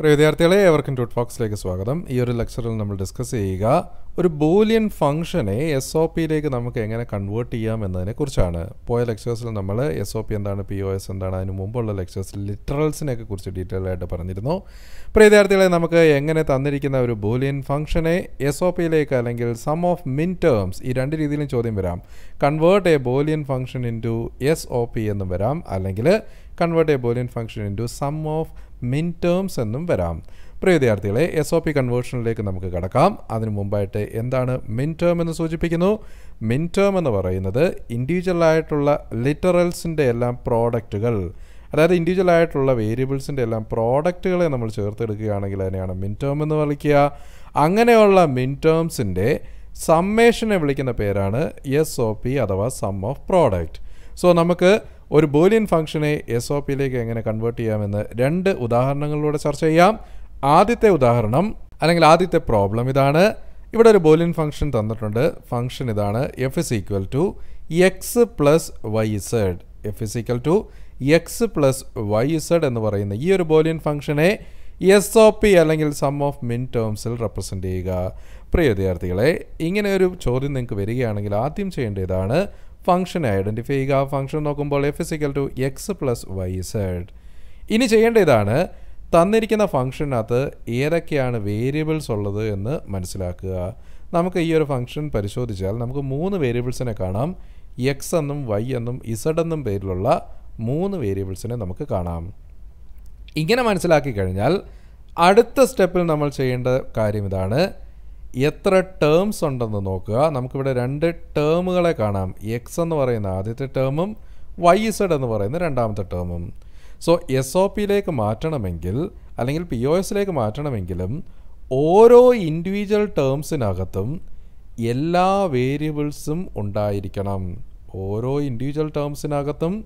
പ്രിയ വിദ്യാർത്ഥികളെ എവർക്കും ടൂട്ട് ഫോക്സിലേക്ക് സ്വാഗതം ഈ ഒരു ലെക്ചറിൽ നമ്മൾ ഡിസ്കസ് ചെയ്യുക ഒരു ബൂലിയൻ ഫംഗ്ഷനെ എസ് ഒ പിയിലേക്ക് നമുക്ക് എങ്ങനെ കൺവേർട്ട് ചെയ്യാം എന്നതിനെക്കുറിച്ചാണ് പോയ ലെക്ചേഴ്സിൽ നമ്മൾ എസ് ഒ പി എന്താണ് പി ഒ എസ് എന്താണ് അതിന് മുമ്പുള്ള ലെക്ചേഴ്സിൽ ഒക്കെ കുറിച്ച് ഡീറ്റെയിൽ ആയിട്ട് പറഞ്ഞിരുന്നു പ്രിയ വിദ്യാർത്ഥികളെ നമുക്ക് എങ്ങനെ തന്നിരിക്കുന്ന ഒരു ബൂലിയൻ ഫംഗ്ഷനെ എസ് ഒ പിയിലേക്ക് അല്ലെങ്കിൽ സം ഓഫ് മിൻ ടേംസ് ഈ രണ്ട് രീതിയിലും ചോദ്യം വരാം convert a Boolean function into SOP ഒ പി എന്നും വരാം അല്ലെങ്കിൽ convert a Boolean function into sum of minterms എന്നും വരാം പ്രിയ വിദ്യാർത്ഥികളെ എസ് ഒ പി കൺവേർഷനിലേക്ക് നമുക്ക് കടക്കാം അതിനു മുമ്പായിട്ട് എന്താണ് മിൻ ടേം എന്ന് സൂചിപ്പിക്കുന്നു മിൻ ടേം എന്ന് പറയുന്നത് ഇൻഡിവിജ്വൽ ആയിട്ടുള്ള ലിറ്ററൽസിൻ്റെ എല്ലാം പ്രോഡക്റ്റുകൾ അതായത് ഇൻഡിവിജ്വൽ ആയിട്ടുള്ള വേരിയബിൾസിൻ്റെ എല്ലാം പ്രോഡക്റ്റുകളെ നമ്മൾ ചേർത്തെടുക്കുകയാണെങ്കിൽ അതിനെയാണ് മിൻ ടേം എന്ന് വിളിക്കുക അങ്ങനെയുള്ള മിൻ ടേംസിൻ്റെ സമ്മേഷനെ വിളിക്കുന്ന പേരാണ് എസ് ഒ പി അഥവാ സം ഓഫ് പ്രോഡക്റ്റ് സോ നമുക്ക് ഒരു ബോലിയൻ ഫംഗ്ഷനെ എസ് ഒ പിയിലേക്ക് എങ്ങനെ കൺവേർട്ട് ചെയ്യാമെന്ന് രണ്ട് ഉദാഹരണങ്ങളിലൂടെ ചർച്ച ചെയ്യാം ആദ്യത്തെ ഉദാഹരണം അല്ലെങ്കിൽ ആദ്യത്തെ പ്രോബ്ലം ഇതാണ് ഇവിടെ ഒരു ബോലിയൻ ഫംഗ്ഷൻ തന്നിട്ടുണ്ട് ഫംഗ്ഷൻ ഇതാണ് F is equal to X plus Y Z F is equal to X plus Y Z എന്ന് പറയുന്ന ഈ ഒരു ബോലിയൻ ഫംഗ്ഷനെ എസ് ഒ പി അല്ലെങ്കിൽ സം ഓഫ് മിൻ ടേംസിൽ റെപ്രസെൻ്റ് ചെയ്യുക പ്രിയ വിദ്യാർത്ഥികളെ ഇങ്ങനെ ഒരു ചോദ്യം നിങ്ങൾക്ക് വരികയാണെങ്കിൽ ആദ്യം ചെയ്യേണ്ട ഇതാണ് ഫംഗ്ഷൻ ഐഡൻറ്റിഫൈ ചെയ്യുക ആ ഫംഗ്ഷൻ നോക്കുമ്പോൾ F is equal to X plus Y Z ഇനി ചെയ്യേണ്ട ഇതാണ് തന്നിരിക്കുന്ന ഫംഗ്ഷനകത്ത് ഏതൊക്കെയാണ് വേരിയബിൾസ് ഉള്ളത് എന്ന് മനസ്സിലാക്കുക നമുക്ക് ഈ ഒരു ഫംഗ്ഷൻ പരിശോധിച്ചാൽ നമുക്ക് മൂന്ന് വേരിയബിൾസിനെ കാണാം എക്സ് എന്നും വൈ എന്നും ഇസഡ് എന്നും പേരിലുള്ള മൂന്ന് വേരിയബിൾസിനെ നമുക്ക് കാണാം ഇങ്ങനെ മനസ്സിലാക്കി കഴിഞ്ഞാൽ അടുത്ത സ്റ്റെപ്പിൽ നമ്മൾ ചെയ്യേണ്ട കാര്യം ഇതാണ് എത്ര ടേംസ് ഉണ്ടെന്ന് നോക്കുക നമുക്കിവിടെ രണ്ട് ടേമുകളെ കാണാം എക്സ് എന്ന് പറയുന്ന ആദ്യത്തെ ടേമും വൈ ഇസഡ് എന്ന് പറയുന്ന രണ്ടാമത്തെ ടേമും സോ എസ് ഒ പിയിലേക്ക് മാറ്റണമെങ്കിൽ അല്ലെങ്കിൽ പി ഒ എസിലേക്ക് മാറ്റണമെങ്കിലും ഓരോ ഇൻഡിവിജ്വൽ ടേംസിനകത്തും എല്ലാ വേരിയബിൾസും ഉണ്ടായിരിക്കണം ഓരോ ഇൻഡിവിജ്വൽ ടേംസിനകത്തും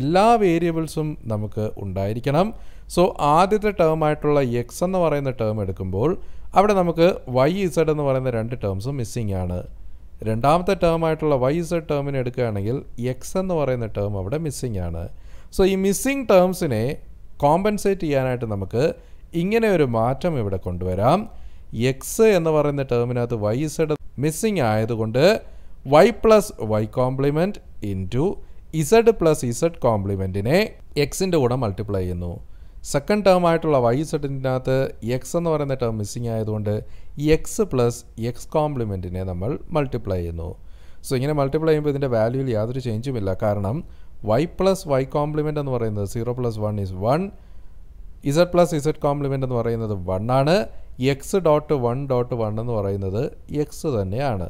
എല്ലാ വേരിയബിൾസും നമുക്ക് ഉണ്ടായിരിക്കണം സോ ആദ്യത്തെ ടേം ആയിട്ടുള്ള എക്സ് എന്ന് പറയുന്ന ടേം എടുക്കുമ്പോൾ അവിടെ നമുക്ക് വൈ ഇസഡ് എന്ന് പറയുന്ന രണ്ട് ടേംസും മിസ്സിംഗ് ആണ് രണ്ടാമത്തെ ടേം ആയിട്ടുള്ള വൈ ഇസഡ് ടേമിനെ എടുക്കുകയാണെങ്കിൽ എക്സ് എന്ന് പറയുന്ന ടേം അവിടെ മിസ്സിംഗ് ആണ് സോ ഈ മിസ്സിംഗ് ടേംസിനെ കോമ്പൻസേറ്റ് ചെയ്യാനായിട്ട് നമുക്ക് ഇങ്ങനെ ഒരു മാറ്റം ഇവിടെ കൊണ്ടുവരാം എക്സ് എന്ന് പറയുന്ന ടേമിനകത്ത് വൈ ഇസഡ് മിസ്സിംഗ് ആയതുകൊണ്ട് Y plus Y complement into Z plus Z കോംപ്ലിമെൻറ്റിനെ എക്സിൻ്റെ കൂടെ മൾട്ടിപ്ലൈ ചെയ്യുന്നു സെക്കൻഡ് ടേം ആയിട്ടുള്ള വൈ സെഡിനകത്ത് എക്സ് എന്ന് പറയുന്ന ടേം മിസ്സിങ് ആയതുകൊണ്ട് എക്സ് പ്ലസ് എക്സ് കോംപ്ലിമെൻറ്റിനെ നമ്മൾ മൾട്ടിപ്ലൈ ചെയ്യുന്നു സോ ഇങ്ങനെ മൾട്ടിപ്ലൈ ചെയ്യുമ്പോൾ ഇതിൻ്റെ വാല്യൂവിൽ യാതൊരു ചേഞ്ചുമില്ല കാരണം വൈ പ്ലസ് വൈ കോംപ്ലിമെൻ്റ് എന്ന് പറയുന്നത് zero plus one is one Z plus Z complement എന്ന് പറയുന്നത് വൺ ആണ് X dot one dot one എന്ന് പറയുന്നത് എക്സ് തന്നെയാണ്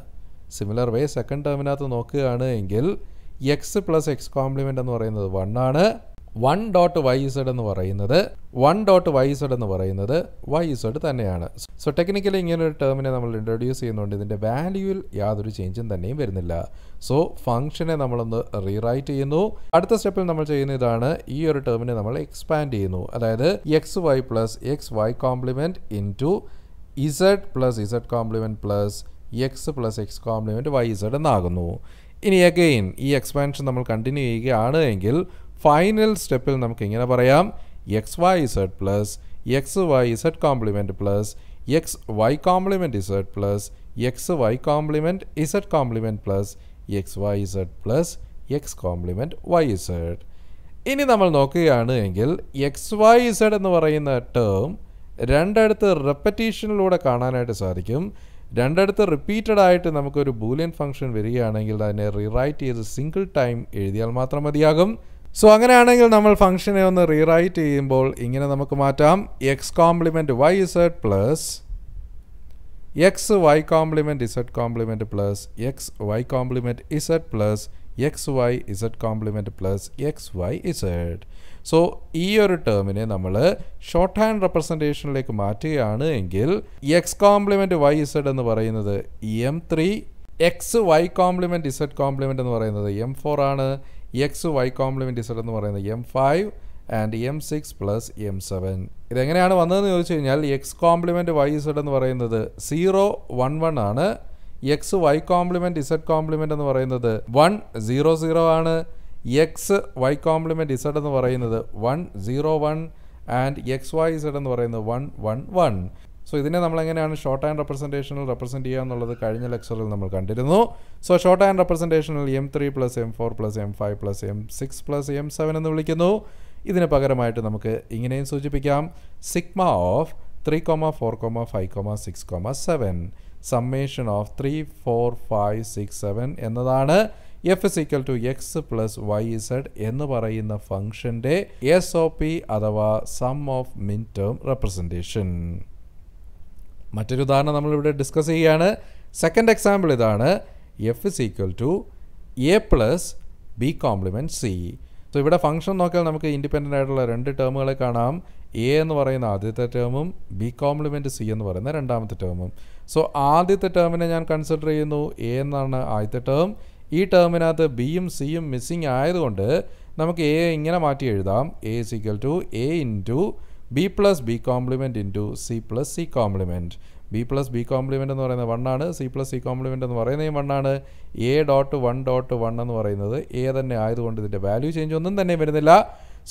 സിമിലർ വേ സെക്കൻഡ് ടേമിനകത്ത് നോക്കുകയാണ് എങ്കിൽ എക്സ് പ്ലസ് എക്സ് കോംപ്ലിമെൻ്റ് എന്ന് പറയുന്നത് വൺ ആണ് വൺ ഡോട്ട് വൈ സെഡ് എന്ന് പറയുന്നത് വൺ ഡോട്ട് വൈ സെഡ് എന്ന് പറയുന്നത് വൈ സെഡ് തന്നെയാണ് സോ ടെക്നിക്കലി ഇങ്ങനെ ഒരു ടേമിനെ നമ്മൾ ഇൻട്രൊഡ്യൂസ് ചെയ്യുന്നുണ്ട് ഇതിൻ്റെ വാല്യൂവിൽ യാതൊരു ചേഞ്ചും തന്നെയും വരുന്നില്ല സോ ഫങ്ഷനെ നമ്മളൊന്ന് റീറൈറ്റ് ചെയ്യുന്നു അടുത്ത സ്റ്റെപ്പിൽ നമ്മൾ ചെയ്യുന്ന ഇതാണ് ഈ ഒരു ടേമിനെ നമ്മൾ എക്സ്പാൻഡ് ചെയ്യുന്നു അതായത് X Y plus X Y complement into Z plus Z complement plus X plus X complement Y Z എന്നാകുന്നു ഇനി അഗെയിൻ ഈ എക്സ്പാൻഷൻ നമ്മൾ കണ്ടിന്യൂ ചെയ്യുകയാണ് എങ്കിൽ ഫൈനൽ സ്റ്റെപ്പിൽ നമുക്ക് ഇങ്ങനെ പറയാം X Y Z plus X Y Z complement plus X Y complement Z plus X Y complement Z complement plus X Y Z plus X complement Y Z ഇനി നമ്മൾ നോക്കുകയാണ് എങ്കിൽ എക്സ് വൈ ഇസഡ് എന്ന് പറയുന്ന term രണ്ടടുത്ത് റെപ്പറ്റീഷനിലൂടെ കാണാനായിട്ട് സാധിക്കും രണ്ടടുത്ത് repeated ആയിട്ട് നമുക്കൊരു ബൂലിയൻ ഫംഗ്ഷൻ വരികയാണെങ്കിൽ അതിനെ റീറൈറ്റ് ചെയ്ത് സിംഗിൾ ടൈം എഴുതിയാൽ മാത്രം മതിയാകും സോ അങ്ങനെയാണെങ്കിൽ നമ്മൾ ഫംഗ്ഷനെ ഒന്ന് റീറൈറ്റ് ചെയ്യുമ്പോൾ ഇങ്ങനെ നമുക്ക് മാറ്റാം X complement Y Z plus X Y complement Z complement plus X Y complement Z plus X Y Z complement plus X Y Z so ഈ ഒരു ടേമിനെ നമ്മൾ ഷോർട്ട് ഹാൻഡ് റെപ്രസെൻറ്റേഷനിലേക്ക് മാറ്റുകയാണ് എങ്കിൽ എക്സ് കോംപ്ലിമെൻറ്റ് വൈ ഇസഡ് എന്ന് പറയുന്നത് M three X Y complement Z complement എന്ന് പറയുന്നത് M four ആണ് എക്സ് വൈ കോംപ്ലിമെൻറ്റ് ഇസഡ് എന്ന് പറയുന്നത് M five and M six plus M seven ഇതെങ്ങനെയാണ് വന്നതെന്ന് ചോദിച്ചു കഴിഞ്ഞാൽ എക്സ് കോംപ്ലിമെൻറ്റ് വൈ ഇസഡ് എന്ന് പറയുന്നത് സീറോ വൺ വൺ ആണ് X Y complement Z complement എന്ന് പറയുന്നത് വൺ സീറോ സീറോ ആണ് എക്സ് വൈ കോംപ്ലിമെൻറ്റ് ഇസഡ് എന്ന് പറയുന്നത് one zero one and X Y Z എന്ന് പറയുന്നത് വൺ വൺ വൺ സോ ഇതിനെ നമ്മൾ എങ്ങനെയാണ് ഷോർട്ട് ആൻഡ് റെപ്രസെൻറ്റേഷനിൽ റെപ്രസെൻറ്റ് ചെയ്യുക എന്നുള്ളത് കഴിഞ്ഞ ലെക്ചറിൽ നമ്മൾ കണ്ടിരുന്നു സോ ഷോർട്ട് ആൻഡ് റെപ്രസെൻറ്റേഷനിൽ M three plus M four plus M five plus M six plus M seven എന്ന് വിളിക്കുന്നു ഇതിന് പകരമായിട്ട് നമുക്ക് ഇങ്ങനെയും സൂചിപ്പിക്കാം sigma of three comma four comma five comma six comma seven summation of three four five six seven എന്നതാണ് F is equal to X plus Y Z എന്ന് പറയുന്ന ഫംഗ്ഷൻ്റെ എസ് ഒ പി അഥവാ sum of min term representation മറ്റൊരു ഉദാഹരണം നമ്മളിവിടെ ഡിസ്കസ് ചെയ്യുകയാണ് സെക്കൻഡ് എക്സാമ്പിൾ ഇതാണ് F is equal to A plus B complement C so ഇവിടെ ഫംഗ്ഷൻ നോക്കിയാൽ നമുക്ക് ഇൻഡിപെൻഡൻ്റ് ആയിട്ടുള്ള രണ്ട് ടേമുകളെ കാണാം എ എന്ന് പറയുന്ന ആദ്യത്തെ ടേമും ബി കോംപ്ലിമെൻറ്റ് സി എന്ന് പറയുന്ന രണ്ടാമത്തെ ടേമും സോ ആദ്യത്തെ ടേമിനെ ഞാൻ കൺസിഡർ ചെയ്യുന്നു എ എന്നാണ് ആദ്യത്തെ ടേം ഈ ടേമിനകത്ത് ബിയും സിയും മിസ്സിങ് ആയതുകൊണ്ട് നമുക്ക് എ ഇങ്ങനെ മാറ്റി എഴുതാം A is equal to A into B plus B complement into C plus C complement B plus B complement എന്ന് പറയുന്നത് വണ്ണാണ് സി പ്ലസ് സി കോംപ്ലിമെൻ്റ് എന്ന് പറയുന്നതും വണ്ണാണ് A dot one dot one എന്ന് പറയുന്നത് എ തന്നെ ആയതുകൊണ്ട് ഇതിൻ്റെ വാല്യൂ ചേഞ്ച് ഒന്നും തന്നെ വരുന്നില്ല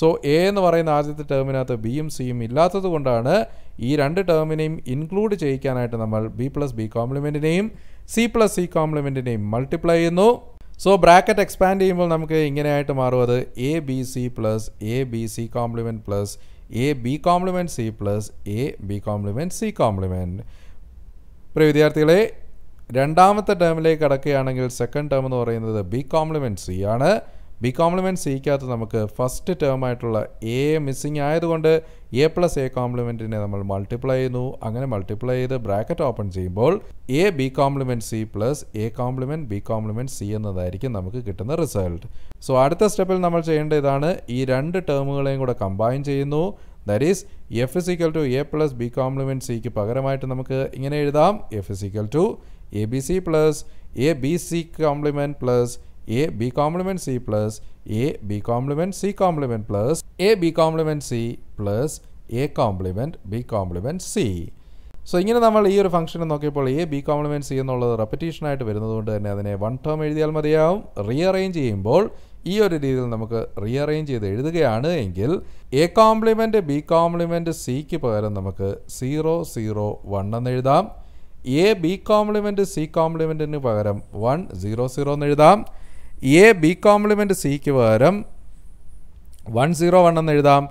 സോ എ എന്ന് പറയുന്ന ആദ്യത്തെ ടേമിനകത്ത് ബിയും സിയും ഇല്ലാത്തത് കൊണ്ടാണ് ഈ രണ്ട് ടേമിനെയും ഇൻക്ലൂഡ് ചെയ്യിക്കാനായിട്ട് നമ്മൾ ബി പ്ലസ് ബി കോംപ്ലിമെൻറ്റിനെയും സി പ്ലസ് സി കോംപ്ലിമെൻറ്റിനെയും മൾട്ടിപ്ലൈ ചെയ്യുന്നു സോ ബ്രാക്കറ്റ് എക്സ്പാൻഡ് ചെയ്യുമ്പോൾ നമുക്ക് ഇങ്ങനെയായിട്ട് മാറും A B C plus A B C complement plus A B complement C plus A B complement C complement പ്രിയ വിദ്യാർത്ഥികളെ രണ്ടാമത്തെ ടേമിലേക്ക് കടക്കുകയാണെങ്കിൽ സെക്കൻഡ് ടേം എന്ന് പറയുന്നത് ബി കോംപ്ലിമെൻറ്റ് സി ആണ് ബി കോംപ്ലിമെൻറ്റ് സിക്കകത്ത് നമുക്ക് ഫസ്റ്റ് ടേം ആയിട്ടുള്ള എ മിസ്സിങ് ആയതുകൊണ്ട് എ പ്ലസ് എ കോംപ്ലിമെൻറ്റിനെ നമ്മൾ മൾട്ടിപ്ലൈ ചെയ്യുന്നു അങ്ങനെ മൾട്ടിപ്ലൈ ചെയ്ത് ബ്രാക്കറ്റ് ഓപ്പൺ ചെയ്യുമ്പോൾ A B complement C plus A complement B complement C എന്നതായിരിക്കും നമുക്ക് കിട്ടുന്ന റിസൾട്ട് സോ അടുത്ത സ്റ്റെപ്പിൽ നമ്മൾ ചെയ്യേണ്ട ഇതാണ് ഈ രണ്ട് ടേമുകളെയും കൂടെ കമ്പൈൻ ചെയ്യുന്നു that is F is equal to A plus B complement സിക്ക് പകരമായിട്ട് നമുക്ക് ഇങ്ങനെ എഴുതാം F is equal to A B C plus A B C complement plus A B complement C plus A B complement C complement plus A B complement C plus A complement B complement C so ഇങ്ങനെ നമ്മൾ ഈ ഒരു ഫംഗ്ഷനെ നോക്കിയപ്പോൾ A B complement C എന്നുള്ളത് റെപ്പറ്റീഷനായിട്ട് വരുന്നതുകൊണ്ട് തന്നെ അതിനെ വൺ ടേം എഴുതിയാൽ മതിയാവും റീഅറേഞ്ച് ചെയ്യുമ്പോൾ ഈ ഒരു രീതിയിൽ നമുക്ക് റീഅറേഞ്ച് ചെയ്ത് എഴുതുകയാണ് എങ്കിൽ എ കോംപ്ലിമെൻറ്റ് ബി കോംപ്ലിമെൻറ്റ് സിക്ക് പകരം നമുക്ക് സീറോ സീറോ വൺ എന്ന് എഴുതാം എ ബി കോംപ്ലിമെൻറ്റ് സി കോംപ്ലിമെൻറ്റിന് പകരം വൺ സീറോ സീറോ എന്ന് എഴുതാം എ ബി കോംപ്ലിമെൻ്റ് സിക്ക് പകരം വൺ സീറോ വൺ എന്ന് എഴുതാം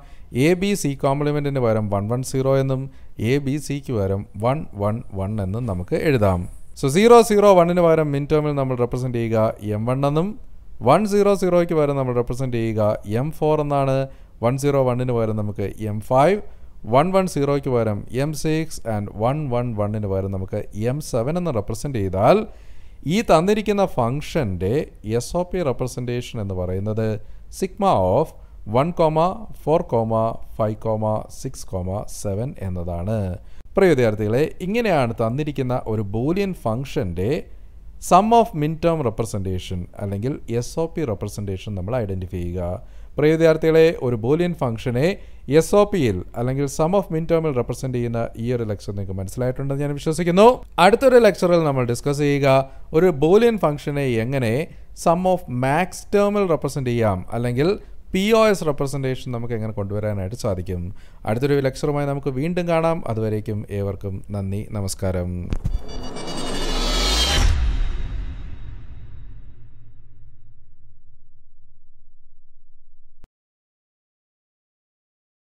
എ ബി സി കോംപ്ലിമെൻറ്റിന് പകരം വൺ വൺ സീറോ എന്നും എ ബി സിക്ക് പകരം വൺ വൺ വൺ എന്നും നമുക്ക് എഴുതാം സോ സീറോ സീറോ വണ്ണിന് പകരം മിൻറ്റോമിൽ നമ്മൾ റെപ്രസെൻ്റ് ചെയ്യുക എം വൺ എന്നും വൺ സീറോ സീറോയ്ക്ക് പകരം നമ്മൾ റെപ്രസെൻ്റ് ചെയ്യുക എം ഫോർ എന്നാണ് വൺ സീറോ വണ്ണിന് പകരം നമുക്ക് എം ഫൈവ് വൺ വൺ സീറോയ്ക്ക് പകരം M six and one one വണ്ണിന് പകരം നമുക്ക് എം സെവൻ എന്ന് റെപ്രസെൻ്റ് ചെയ്താൽ ഈ തന്നിരിക്കുന്ന ഫങ്ഷൻ്റെ എസ് ഒ പി റെപ്രസെൻറ്റേഷൻ എന്ന് പറയുന്നത് sigma of one comma four comma five comma six comma seven എന്നതാണ് പ്രിയ വിദ്യാർത്ഥികളെ ഇങ്ങനെയാണ് തന്നിരിക്കുന്ന ഒരു ബൂലിയൻ ഫങ്ഷൻ്റെ sum of min term representation അല്ലെങ്കിൽ എസ് ഒ പി റെപ്രസെൻറ്റേഷൻ നമ്മൾ ഐഡൻറ്റിഫൈ ചെയ്യുക പ്രിയ വിദ്യാർത്ഥികളെ ഒരു ബോലിയൻ ഫംഗ്ഷനെ എസ് ഒ പിയിൽ അല്ലെങ്കിൽ സം ഓഫ് മിൻ ടേമിൽ റെപ്രസെൻറ്റ് ചെയ്യുന്ന ഈ ഒരു ലെക്ചർ നിങ്ങൾക്ക് മനസ്സിലായിട്ടുണ്ടെന്ന് ഞാൻ വിശ്വസിക്കുന്നു അടുത്തൊരു ലെക്ചറിൽ നമ്മൾ ഡിസ്കസ് ചെയ്യുക ഒരു ബോലിയൻ ഫംഗ്ഷനെ എങ്ങനെ സം ഓഫ് മാക്സ് ടേമിൽ റെപ്രസെൻറ്റ് ചെയ്യാം അല്ലെങ്കിൽ പി ഒ എസ് റെപ്രസെൻറ്റേഷൻ നമുക്ക് എങ്ങനെ കൊണ്ടുവരാനായിട്ട് സാധിക്കും അടുത്തൊരു ലെക്ചറുമായി നമുക്ക് വീണ്ടും കാണാം അതുവരേക്കും ഏവർക്കും നന്ദി നമസ്കാരം